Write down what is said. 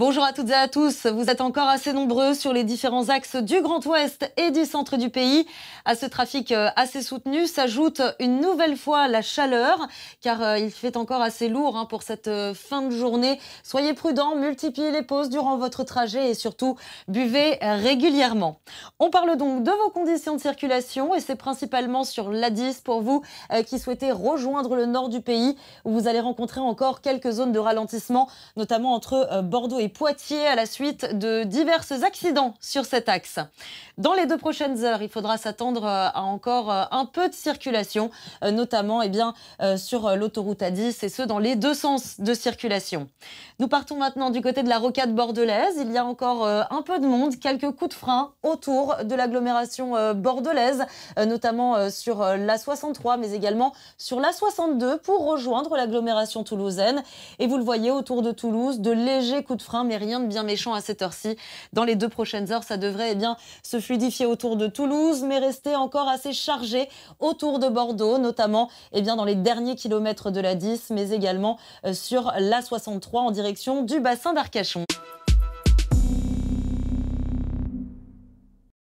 Bonjour à toutes et à tous. Vous êtes encore assez nombreux sur les différents axes du Grand Ouest et du centre du pays. À ce trafic euh, assez soutenu s'ajoute une nouvelle fois la chaleur, car euh, il fait encore assez lourd hein, pour cette euh, fin de journée. Soyez prudents, multipliez les pauses durant votre trajet et surtout buvez régulièrement. On parle donc de vos conditions de circulation et c'est principalement sur l'A10 pour vous qui souhaitez rejoindre le nord du pays où vous allez rencontrer encore quelques zones de ralentissement, notamment entre Bordeaux et Poitiers à la suite de divers accidents sur cet axe. Dans les deux prochaines heures, il faudra s'attendre euh, à encore euh, un peu de circulation, euh, notamment et eh bien, sur l'autoroute A10 et ce, dans les deux sens de circulation. Nous partons maintenant du côté de la rocade bordelaise. Il y a encore un peu de monde, quelques coups de frein autour de l'agglomération bordelaise, notamment sur la 63, mais également sur la 62 pour rejoindre l'agglomération toulousaine. Et vous le voyez autour de Toulouse, de légers coups de frein mais rien de bien méchant à cette heure-ci. Dans les deux prochaines heures, ça devrait eh bien se fluidifier autour de Toulouse, mais rester encore assez chargé autour de Bordeaux, notamment eh bien, dans les derniers kilomètres de la 10, mais également euh, sur la 63 en direction du bassin d'Arcachon.